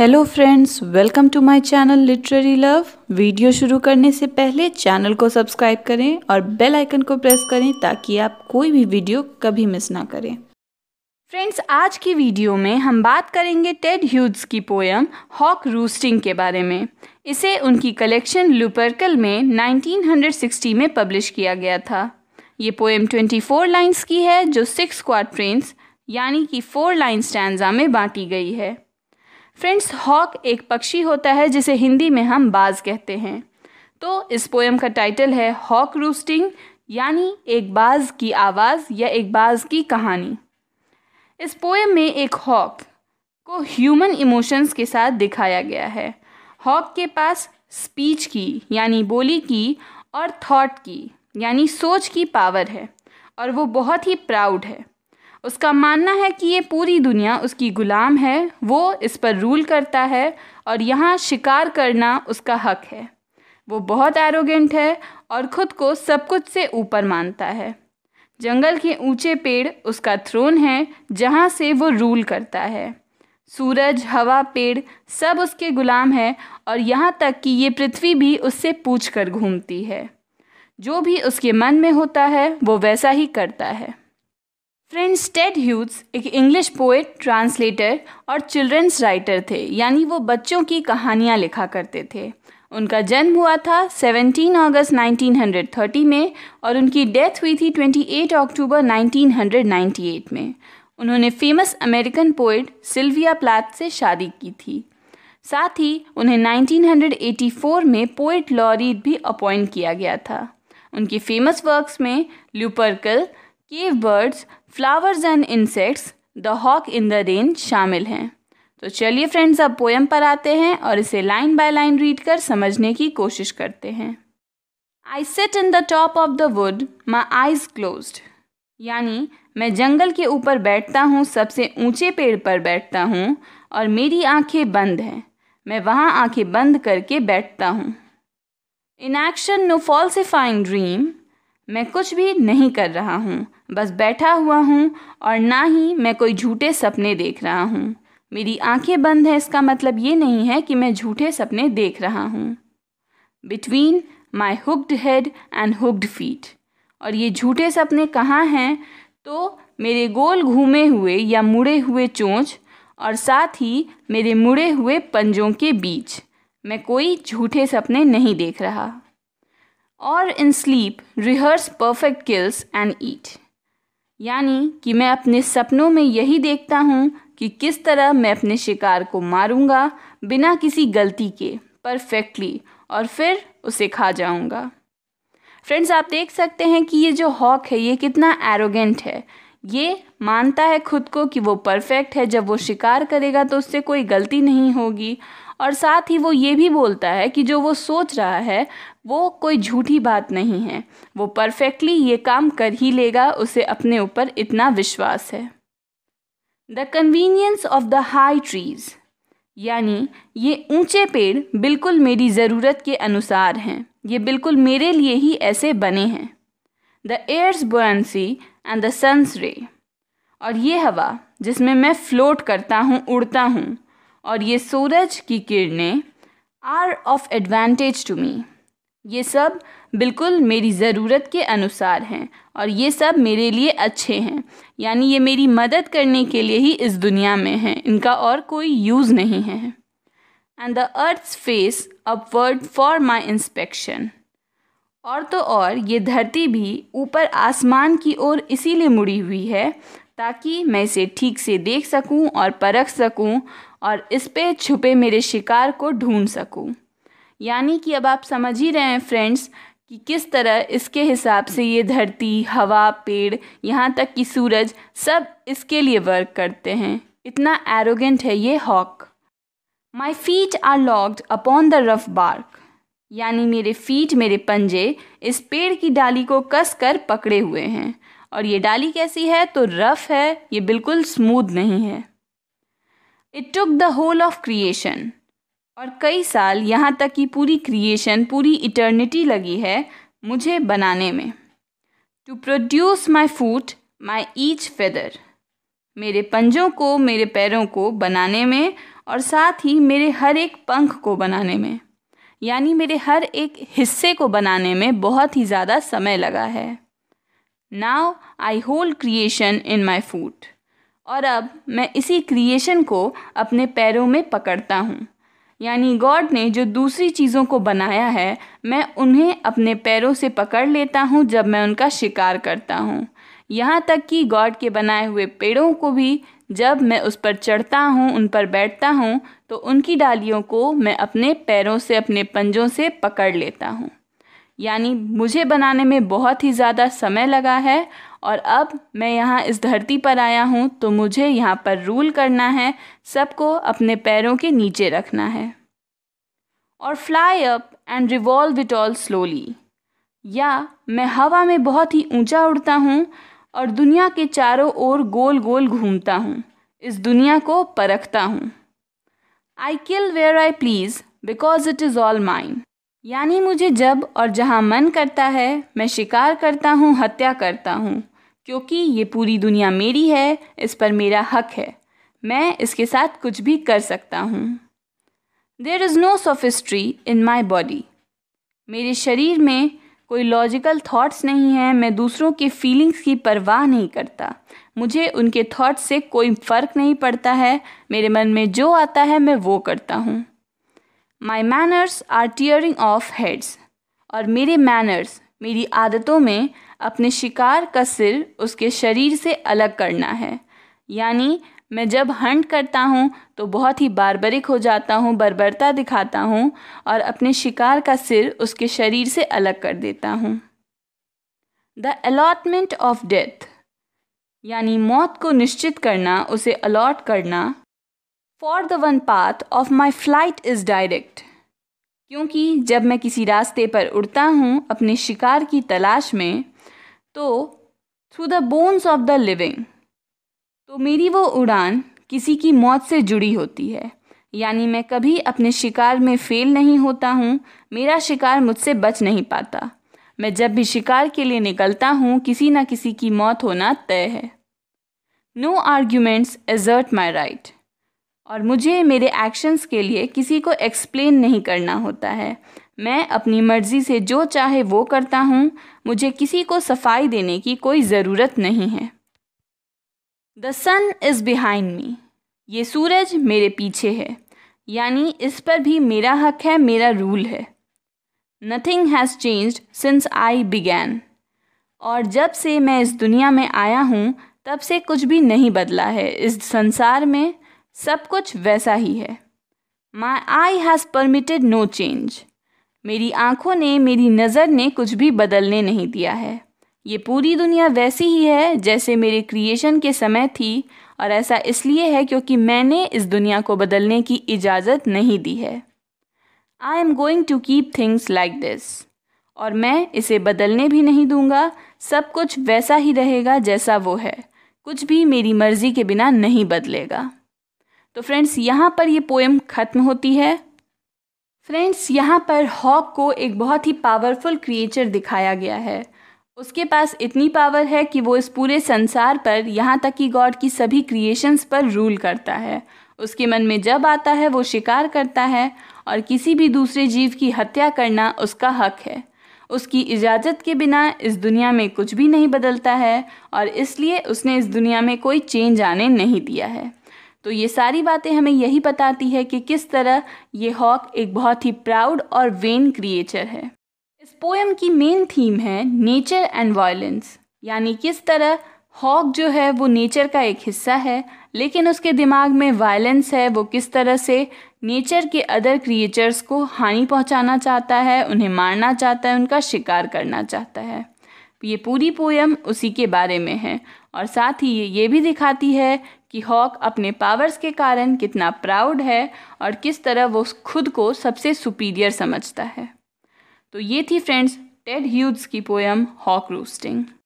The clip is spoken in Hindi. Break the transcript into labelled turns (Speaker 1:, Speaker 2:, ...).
Speaker 1: hello friends welcome to my channel literary love video शुरू करने से पहले चैनल को सब्सक्राइब करें और बेल आइकन को प्रेस करें ताकि आप कोई भी वीडियो कभी मिस ना करें फ्रेंड्स आज की वीडियो में हम बात करेंगे टेड ह्यूज की पोयम हॉक रूस्टिंग के बारे में इसे उनकी कलेक्शन लुपर्कल में 1960 में पब्लिश किया गया था ये पोएम 24 लाइंस की है जो सिक्स क्वार यानी कि फोर लाइन स्टैंडा में बांटी गई है फ्रेंड्स हॉक एक पक्षी होता है जिसे हिंदी में हम बाज कहते हैं तो इस पोएम का टाइटल है हॉक रूस्टिंग यानी एक बाज की आवाज़ या एक बाज की कहानी इस पोएम में एक हॉक को ह्यूमन इमोशंस के साथ दिखाया गया है हॉक के पास स्पीच की यानी बोली की और थॉट की यानी सोच की पावर है और वो बहुत ही प्राउड है उसका मानना है कि ये पूरी दुनिया उसकी ग़ुलाम है वो इस पर रूल करता है और यहाँ शिकार करना उसका हक है वो बहुत एरोगेंट है और ख़ुद को सब कुछ से ऊपर मानता है जंगल के ऊंचे पेड़ उसका थ्रोन है जहाँ से वो रूल करता है सूरज हवा पेड़ सब उसके गुलाम है और यहाँ तक कि ये पृथ्वी भी उससे पूछ कर घूमती है जो भी उसके मन में होता है वो वैसा ही करता है फ्रेंड्स टेड ह्यूज एक इंग्लिश पोएट ट्रांसलेटर और चिल्ड्रंस राइटर थे यानी वो बच्चों की कहानियाँ लिखा करते थे उनका जन्म हुआ था 17 अगस्त 1930 में और उनकी डेथ हुई थी 28 अक्टूबर 1998 में उन्होंने famous American poet Sylvia Plath से शादी की थी साथ ही उन्हें 1984 में पोइट लॉरी भी अपॉइंट किया गया था उनकी फेमस वर्क्स में Lupercal cave birds flowers and insects the hawk in the rain शामिल हैं तो चलिए फ्रेंड्स अब पोएम पर आते हैं और इसे लाइन बाय लाइन रीड कर समझने की कोशिश करते हैं I sit in the top of the wood my eyes closed यानी मैं जंगल के ऊपर बैठता हूँ सबसे ऊंचे पेड़ पर बैठता हूँ और मेरी आंखें बंद हैं मैं वहाँ आंखें बंद करके बैठता हूँ inaction no falsifying dream मैं कुछ भी नहीं कर रहा हूँ बस बैठा हुआ हूँ और ना ही मैं कोई झूठे सपने देख रहा हूँ मेरी आंखें बंद हैं इसका मतलब ये नहीं है कि मैं झूठे सपने देख रहा हूँ between my hooked head and hooked feet और ये झूठे सपने कहाँ हैं तो मेरे गोल घूमे हुए या मुड़े हुए चोंच और साथ ही मेरे मुड़े हुए पंजों के बीच मैं कोई झूठे सपने नहीं देख रहा और in sleep rehearse perfect kills and eat यानी कि मैं अपने सपनों में यही देखता हूँ कि किस तरह मैं अपने शिकार को मारूंगा बिना किसी गलती के परफेक्टली और फिर उसे खा जाऊंगा फ्रेंड्स आप देख सकते हैं कि ये जो हॉक है ये कितना एरोगेंट है ये मानता है खुद को कि वो परफेक्ट है जब वो शिकार करेगा तो उससे कोई गलती नहीं होगी और साथ ही वो ये भी बोलता है कि जो वो सोच रहा है वो कोई झूठी बात नहीं है वो परफेक्टली ये काम कर ही लेगा उसे अपने ऊपर इतना विश्वास है the convenience of the high trees यानी ये ऊंचे पेड़ बिल्कुल मेरी ज़रूरत के अनुसार हैं ये बिल्कुल मेरे लिए ही ऐसे बने हैं the air's buoyancy and the sun's ray और ये हवा जिसमें मैं फ्लोट करता हूँ उड़ता हूँ और ये सूरज की किरणें are of advantage to me ये सब बिल्कुल मेरी ज़रूरत के अनुसार हैं और ये सब मेरे लिए अच्छे हैं यानी ये मेरी मदद करने के लिए ही इस दुनिया में हैं इनका और कोई यूज़ नहीं है and the earth face upward for my inspection और तो और ये धरती भी ऊपर आसमान की ओर इसीलिए मुड़ी हुई है ताकि मैं इसे ठीक से देख सकूं और परख सकूं और इस पे छुपे मेरे शिकार को ढूंढ सकूं यानी कि अब आप समझ ही रहे हैं फ्रेंड्स कि किस तरह इसके हिसाब से ये धरती हवा पेड़ यहाँ तक कि सूरज सब इसके लिए वर्क करते हैं इतना एरोगेंट है ये hawk my feet are locked upon the rough bark यानी मेरे फीट मेरे पंजे इस पेड़ की डाली को कस कर पकड़े हुए हैं और ये डाली कैसी है तो रफ़ है ये बिल्कुल स्मूद नहीं है it took the whole of creation और कई साल यहाँ तक कि पूरी क्रिएशन पूरी इटर्निटी लगी है मुझे बनाने में to produce my foot my each feather मेरे पंजों को मेरे पैरों को बनाने में और साथ ही मेरे हर एक पंख को बनाने में यानी मेरे हर एक हिस्से को बनाने में बहुत ही ज़्यादा समय लगा है नाव आई होल्ड क्रिएशन इन माई फूट और अब मैं इसी क्रिएशन को अपने पैरों में पकड़ता हूँ यानी गॉड ने जो दूसरी चीज़ों को बनाया है मैं उन्हें अपने पैरों से पकड़ लेता हूँ जब मैं उनका शिकार करता हूँ यहाँ तक कि गॉड के बनाए हुए पेड़ों को भी जब मैं उस पर चढ़ता हूँ उन पर बैठता हूँ तो उनकी डालियों को मैं अपने पैरों से अपने पंजों से पकड़ लेता हूँ यानी मुझे बनाने में बहुत ही ज़्यादा समय लगा है और अब मैं यहाँ इस धरती पर आया हूँ तो मुझे यहाँ पर रूल करना है सबको अपने पैरों के नीचे रखना है और fly up and revolve it all slowly या मैं हवा में बहुत ही ऊंचा उड़ता हूँ और दुनिया के चारों ओर गोल गोल घूमता हूँ इस दुनिया को परखता हूँ I kill where I please because it is all mine यानी मुझे जब और जहाँ मन करता है मैं शिकार करता हूँ हत्या करता हूँ क्योंकि ये पूरी दुनिया मेरी है इस पर मेरा हक है मैं इसके साथ कुछ भी कर सकता हूँ there is no sophistry in my body मेरे शरीर में कोई लॉजिकल थाट्स नहीं है मैं दूसरों के फीलिंग्स की परवाह नहीं करता मुझे उनके थाट्स से कोई फ़र्क नहीं पड़ता है मेरे मन में जो आता है मैं वो करता हूँ my manners are tearing off heads और मेरे मैनर्स मेरी आदतों में अपने शिकार का सिर उसके शरीर से अलग करना है यानी मैं जब हंट करता हूँ तो बहुत ही बारबरिक हो जाता हूँ बर्बरता दिखाता हूँ और अपने शिकार का सिर उसके शरीर से अलग कर देता हूँ द अलॉटमेंट ऑफ डेथ यानी मौत को निश्चित करना उसे अलॉट करना for the one path of my flight is direct क्योंकि जब मैं किसी रास्ते पर उड़ता हूँ अपने शिकार की तलाश में तो through the bones of the living तो मेरी वो उड़ान किसी की मौत से जुड़ी होती है यानी मैं कभी अपने शिकार में फेल नहीं होता हूँ मेरा शिकार मुझसे बच नहीं पाता मैं जब भी शिकार के लिए निकलता हूँ किसी न किसी की मौत होना तय है no arguments assert my right और मुझे मेरे एक्शंस के लिए किसी को एक्सप्लेन नहीं करना होता है मैं अपनी मर्ज़ी से जो चाहे वो करता हूँ मुझे किसी को सफाई देने की कोई ज़रूरत नहीं है the sun is behind me ये सूरज मेरे पीछे है यानी इस पर भी मेरा हक है मेरा रूल है nothing has changed since I began और जब से मैं इस दुनिया में आया हूँ तब से कुछ भी नहीं बदला है इस संसार में सब कुछ वैसा ही है my eye has permitted no change मेरी आँखों ने मेरी नज़र ने कुछ भी बदलने नहीं दिया है ये पूरी दुनिया वैसी ही है जैसे मेरे क्रिएशन के समय थी और ऐसा इसलिए है क्योंकि मैंने इस दुनिया को बदलने की इजाज़त नहीं दी है I am going to keep things like this और मैं इसे बदलने भी नहीं दूंगा सब कुछ वैसा ही रहेगा जैसा वो है कुछ भी मेरी मर्ज़ी के बिना नहीं बदलेगा तो फ्रेंड्स यहाँ पर ये पोएम ख़त्म होती है फ्रेंड्स यहाँ पर हॉक को एक बहुत ही पावरफुल क्रिएचर दिखाया गया है उसके पास इतनी पावर है कि वो इस पूरे संसार पर यहाँ तक कि गॉड की सभी क्रिएशंस पर रूल करता है उसके मन में जब आता है वो शिकार करता है और किसी भी दूसरे जीव की हत्या करना उसका हक है उसकी इजाज़त के बिना इस दुनिया में कुछ भी नहीं बदलता है और इसलिए उसने इस दुनिया में कोई चेंज आने नहीं दिया है तो ये सारी बातें हमें यही बताती है कि किस तरह ये हॉक एक बहुत ही प्राउड और वेन क्रिएचर है इस पोएम की मेन थीम है नेचर एंड वायलेंस यानी किस तरह हॉक जो है वो नेचर का एक हिस्सा है लेकिन उसके दिमाग में वायलेंस है वो किस तरह से नेचर के अदर क्रिएचर्स को हानि पहुंचाना चाहता है उन्हें मारना चाहता है उनका शिकार करना चाहता है ये पूरी पोयम उसी के बारे में है और साथ ही ये ये भी दिखाती है कि हॉक अपने पावर्स के कारण कितना प्राउड है और किस तरह वो खुद को सबसे सुपीरियर समझता है तो ये थी फ्रेंड्स टेड ह्यूज की पोयम हॉक रूस्टिंग